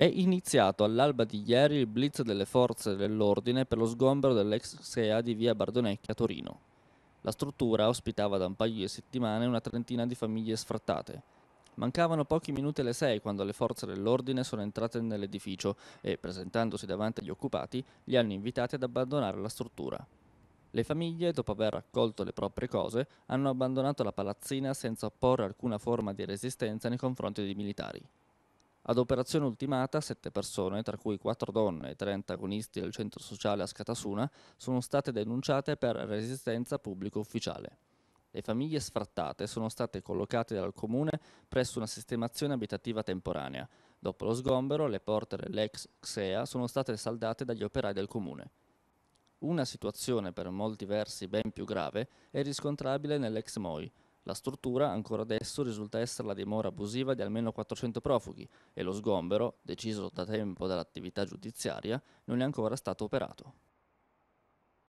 È iniziato all'alba di ieri il blitz delle forze dell'ordine per lo sgombero dell'ex SEA di via Bardonecchia a Torino. La struttura ospitava da un paio di settimane una trentina di famiglie sfrattate. Mancavano pochi minuti alle sei quando le forze dell'ordine sono entrate nell'edificio e, presentandosi davanti agli occupati, li hanno invitati ad abbandonare la struttura. Le famiglie, dopo aver raccolto le proprie cose, hanno abbandonato la palazzina senza opporre alcuna forma di resistenza nei confronti dei militari. Ad operazione ultimata, sette persone, tra cui quattro donne e tre antagonisti del centro sociale a Scatasuna, sono state denunciate per resistenza pubblico ufficiale. Le famiglie sfrattate sono state collocate dal comune presso una sistemazione abitativa temporanea. Dopo lo sgombero, le porte dell'ex XEA sono state saldate dagli operai del comune. Una situazione per molti versi ben più grave è riscontrabile nell'ex MOI, la struttura ancora adesso risulta essere la dimora abusiva di almeno 400 profughi e lo sgombero, deciso da tempo dall'attività giudiziaria, non è ancora stato operato.